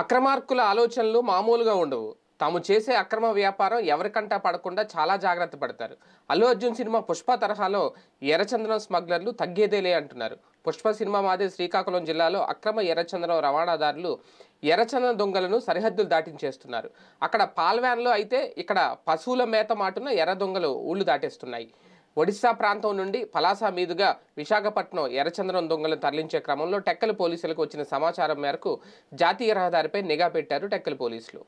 అక్రమార్కుల ఆలోచనలు మామూలుగా ఉండవు తాము చేసే అక్రమ వ్యాపారం ఎవరికంటా పడకుండా చాలా జాగ్రత్త పడతారు అల్లు అర్జున్ సినిమా పుష్ప తరహాలో ఎర్రచందనం స్మగ్లర్లు తగ్గేదేలే అంటున్నారు పుష్ప సినిమా మాదే శ్రీకాకుళం జిల్లాలో అక్రమ ఎర్రచందనం రవాణాదారులు ఎర్రచందన దొంగలను సరిహద్దులు దాటించేస్తున్నారు అక్కడ పాల్వ్యాన్లో అయితే ఇక్కడ పశువుల మేత మాటున ఎర్ర దొంగలు ఊళ్ళు దాటేస్తున్నాయి ఒడిశా ప్రాంతం నుండి పలాస మీదుగా విశాఖపట్నం ఎర్రచంద్రం దొంగలను తరలించే క్రమంలో టెక్కల పోలీసులకు వచ్చిన సమాచారం మేరకు జాతీయ రహదారిపై నిఘా పెట్టారు టెక్కల పోలీసులు